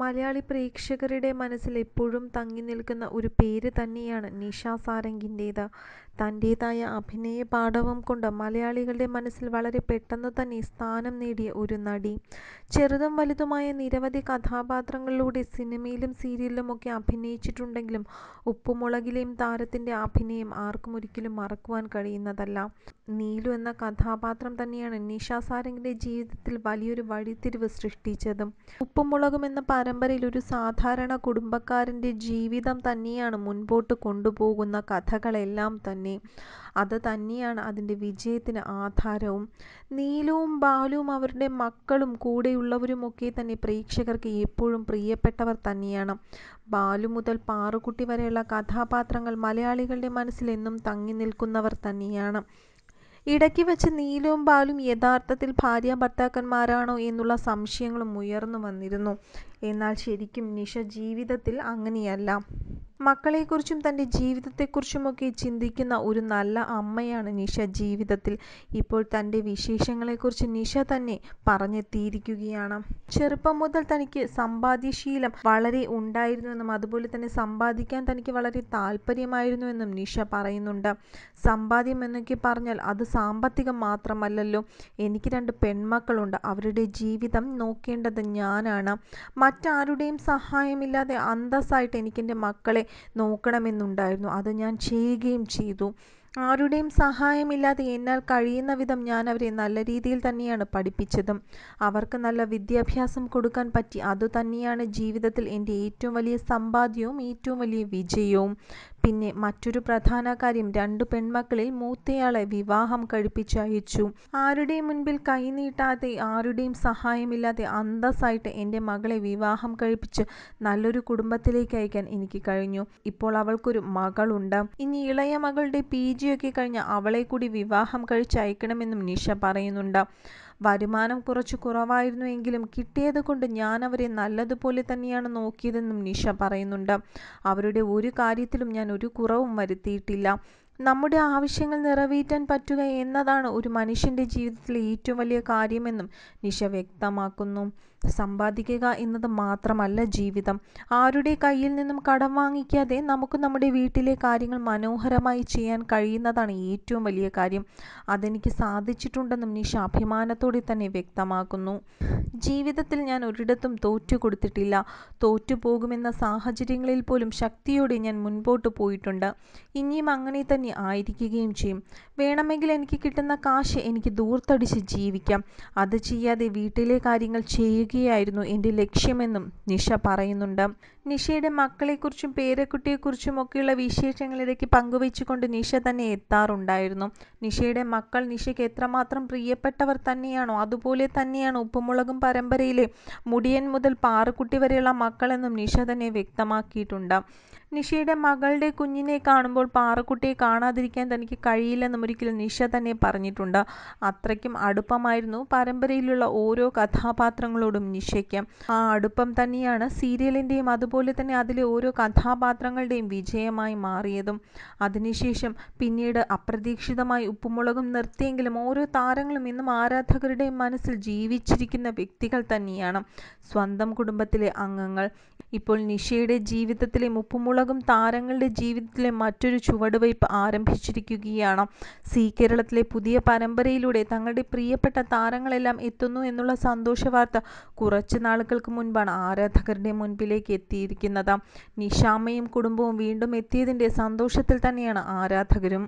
മലയാളി പ്രേക്ഷകരുടെ മനസ്സിൽ എപ്പോഴും തങ്ങിനിൽക്കുന്ന ഒരു പേര് തന്നെയാണ് നിഷ സാരംഗിൻ്റേത് തന്റേതായ അഭിനയ പാടവം കൊണ്ട് മലയാളികളുടെ മനസ്സിൽ വളരെ പെട്ടെന്ന് തന്നെ സ്ഥാനം നേടിയ ഒരു നടി. ചെറുതും വലുതുമായ നിരവധി കഥാപാത്രങ്ങളിലൂടെ സിനിമയിലും സീരിയലിലും ഒക്കെ അഭിനയിച്ചിട്ടുണ്ടെങ്കിലും ഉപ്പുമുളകിലെയും താരത്തിന്റെ അഭിനയം ആർക്കും ഒരിക്കലും മറക്കുവാൻ കഴിയുന്നതല്ല. നീലു എന്ന കഥാപാത്രം തന്നെയാണ് നിഷ സാരംഗിൻ്റെ ജീവിതത്തിൽ വലിയൊരു വഴിത്തിരിവ് സൃഷ്ടിച്ചത്. ഉപ്പുമുളകും എന്ന പരമ്പരയിൽ ഒരു സാധാരണ കുടുംബക്കാരന്റെ ജീവിതം തന്നെയാണ് മുൻപോട്ട് കൊണ്ടുപോകുന്ന കഥകളെല്ലാം തന്നെ. തന്നെ അത് തന്നെയാണ് അതിൻ്റെ വിജയത്തിന് ആധാരവും നീലവും ബാലുവും അവരുടെ മക്കളും കൂടെയുള്ളവരുമൊക്കെ തന്നെ പ്രേക്ഷകർക്ക് എപ്പോഴും പ്രിയപ്പെട്ടവർ തന്നെയാണ് ബാലു മുതൽ പാറുക്കുട്ടി വരെയുള്ള കഥാപാത്രങ്ങൾ മലയാളികളുടെ മനസ്സിൽ എന്നും തങ്ങി നിൽക്കുന്നവർ തന്നെയാണ് ഇടയ്ക്ക് വെച്ച് നീലവും ബാലും യഥാർത്ഥത്തിൽ ഭാര്യ ഭർത്താക്കന്മാരാണോ എന്നുള്ള സംശയങ്ങളും ഉയർന്നു വന്നിരുന്നു എന്നാൽ ശരിക്കും നിഷ ജീവിതത്തിൽ അങ്ങനെയല്ല മക്കളെക്കുറിച്ചും തൻ്റെ ജീവിതത്തെക്കുറിച്ചുമൊക്കെ ചിന്തിക്കുന്ന ഒരു നല്ല അമ്മയാണ് നിഷ ജീവിതത്തിൽ ഇപ്പോൾ തൻ്റെ വിശേഷങ്ങളെക്കുറിച്ച് നിഷ തന്നെ പറഞ്ഞെത്തിയിരിക്കുകയാണ് ചെറുപ്പം മുതൽ തനിക്ക് സമ്പാദ്യശീലം വളരെ ഉണ്ടായിരുന്നുവെന്നും അതുപോലെ തന്നെ സമ്പാദിക്കാൻ തനിക്ക് വളരെ താല്പര്യമായിരുന്നുവെന്നും നിഷ പറയുന്നുണ്ട് സമ്പാദ്യം എന്നൊക്കെ പറഞ്ഞാൽ അത് സാമ്പത്തികം മാത്രമല്ലല്ലോ എനിക്ക് രണ്ട് പെൺമക്കളുണ്ട് അവരുടെ ജീവിതം നോക്കേണ്ടത് ഞാനാണ് മറ്റാരുടെയും സഹായമില്ലാതെ അന്തസ്സായിട്ട് എനിക്കെൻ്റെ മക്കളെ നോക്കണമെന്നുണ്ടായിരുന്നു അത് ഞാൻ ചെയ്യുകയും ചെയ്തു ആരുടെയും സഹായമില്ലാതെ എന്നാൽ കഴിയുന്ന വിധം ഞാൻ അവരെ നല്ല രീതിയിൽ തന്നെയാണ് പഠിപ്പിച്ചതും അവർക്ക് നല്ല വിദ്യാഭ്യാസം കൊടുക്കാൻ പറ്റി അതുതന്നെയാണ് ജീവിതത്തിൽ എൻ്റെ ഏറ്റവും വലിയ സമ്പാദ്യവും ഏറ്റവും വലിയ വിജയവും പിന്നെ മറ്റൊരു പ്രധാന കാര്യം രണ്ടു പെൺമക്കളിൽ മൂത്തയാളെ വിവാഹം കഴിപ്പിച്ചയച്ചു ആരുടെയും മുൻപിൽ കൈനീട്ടാതെ ആരുടെയും സഹായമില്ലാതെ അന്തസ്സായിട്ട് എൻ്റെ മകളെ വിവാഹം കഴിപ്പിച്ച് നല്ലൊരു കുടുംബത്തിലേക്ക് അയക്കാൻ എനിക്ക് കഴിഞ്ഞു ഇപ്പോൾ അവൾക്കൊരു മകളുണ്ട് ഇനി ഇളയ മകളുടെ പി ജിയൊക്കെ കഴിഞ്ഞ് അവളെ കൂടി വിവാഹം അയക്കണമെന്നും നിഷ പറയുന്നുണ്ട് വരുമാനം കുറച്ച് കുറവായിരുന്നു എങ്കിലും കിട്ടിയത് കൊണ്ട് ഞാൻ അവരെ നല്ലതുപോലെ തന്നെയാണ് നോക്കിയതെന്നും നിഷ പറയുന്നുണ്ട് അവരുടെ ഒരു കാര്യത്തിലും ഞാൻ ഒരു കുറവും വരുത്തിയിട്ടില്ല നമ്മുടെ ആവശ്യങ്ങൾ നിറവേറ്റാൻ പറ്റുക എന്നതാണ് ഒരു മനുഷ്യൻ്റെ ജീവിതത്തിലെ ഏറ്റവും വലിയ കാര്യമെന്നും നിഷ വ്യക്തമാക്കുന്നു സമ്പാദിക്കുക എന്നത് മാത്രമല്ല ജീവിതം ആരുടെ കയ്യിൽ നിന്നും കടം വാങ്ങിക്കാതെ നമുക്ക് നമ്മുടെ വീട്ടിലെ കാര്യങ്ങൾ മനോഹരമായി ചെയ്യാൻ കഴിയുന്നതാണ് ഏറ്റവും വലിയ കാര്യം അതെനിക്ക് സാധിച്ചിട്ടുണ്ടെന്നും നിഷ അഭിമാനത്തോടെ തന്നെ വ്യക്തമാക്കുന്നു ജീവിതത്തിൽ ഞാൻ ഒരിടത്തും തോറ്റു കൊടുത്തിട്ടില്ല തോറ്റു സാഹചര്യങ്ങളിൽ പോലും ശക്തിയോടെ ഞാൻ മുൻപോട്ട് പോയിട്ടുണ്ട് ഇനിയും അങ്ങനെ തന്നെ ആയിരിക്കുകയും ചെയ്യും വേണമെങ്കിൽ എനിക്ക് കിട്ടുന്ന കാശ് എനിക്ക് ദൂർത്തടിച്ച് ജീവിക്കാം അത് ചെയ്യാതെ വീട്ടിലെ കാര്യങ്ങൾ ചെയ്യുകയായിരുന്നു എൻ്റെ ലക്ഷ്യമെന്നും നിഷ പറയുന്നുണ്ട് നിഷയുടെ മക്കളെക്കുറിച്ചും പേരക്കുട്ടിയെക്കുറിച്ചുമൊക്കെയുള്ള വിശേഷങ്ങൾ ഇടയ്ക്ക് പങ്കുവെച്ചുകൊണ്ട് നിഷ തന്നെ എത്താറുണ്ടായിരുന്നു നിഷയുടെ മക്കൾ നിഷയ്ക്ക് എത്രമാത്രം പ്രിയപ്പെട്ടവർ തന്നെയാണോ അതുപോലെ തന്നെയാണ് ഉപ്പുമുളകും പരമ്പരയിലെ മുടിയൻ മുതൽ പാറുക്കുട്ടി വരെയുള്ള മക്കളെന്നും നിഷ തന്നെ വ്യക്തമാക്കിയിട്ടുണ്ട് നിഷയുടെ മകളുടെ കുഞ്ഞിനെ കാണുമ്പോൾ പാറക്കുട്ടിയെ കാണാതിരിക്കാൻ തനിക്ക് കഴിയില്ലെന്നും ഒരിക്കലും നിഷ തന്നെ പറഞ്ഞിട്ടുണ്ട് അത്രയ്ക്കും അടുപ്പമായിരുന്നു പരമ്പരയിലുള്ള ഓരോ കഥാപാത്രങ്ങളോടും നിഷയ്ക്ക് ആ അടുപ്പം തന്നെയാണ് സീരിയലിൻ്റെയും അതുപോലെ അതുപോലെ തന്നെ അതിലെ ഓരോ കഥാപാത്രങ്ങളുടെയും വിജയമായി മാറിയതും അതിനുശേഷം പിന്നീട് അപ്രതീക്ഷിതമായി ഉപ്പുമുളകും നിർത്തിയെങ്കിലും ഓരോ താരങ്ങളും ഇന്നും ആരാധകരുടെയും മനസ്സിൽ ജീവിച്ചിരിക്കുന്ന വ്യക്തികൾ തന്നെയാണ് സ്വന്തം കുടുംബത്തിലെ അംഗങ്ങൾ ഇപ്പോൾ നിഷയുടെ ജീവിതത്തിലെ മുപ്പുമുളകും താരങ്ങളുടെ ജീവിതത്തിലെ മറ്റൊരു ചുവടുവയ്പ് ആരംഭിച്ചിരിക്കുകയാണ് സി കേരളത്തിലെ പുതിയ പരമ്പരയിലൂടെ തങ്ങളുടെ പ്രിയപ്പെട്ട താരങ്ങളെല്ലാം എത്തുന്നു എന്നുള്ള സന്തോഷ വാർത്ത കുറച്ച് നാളുകൾക്ക് മുൻപാണ് ആരാധകരുടെ മുൻപിലേക്ക് എത്തിയിരിക്കുന്നത് നിഷാമയും കുടുംബവും വീണ്ടും എത്തിയതിൻ്റെ സന്തോഷത്തിൽ തന്നെയാണ് ആരാധകരും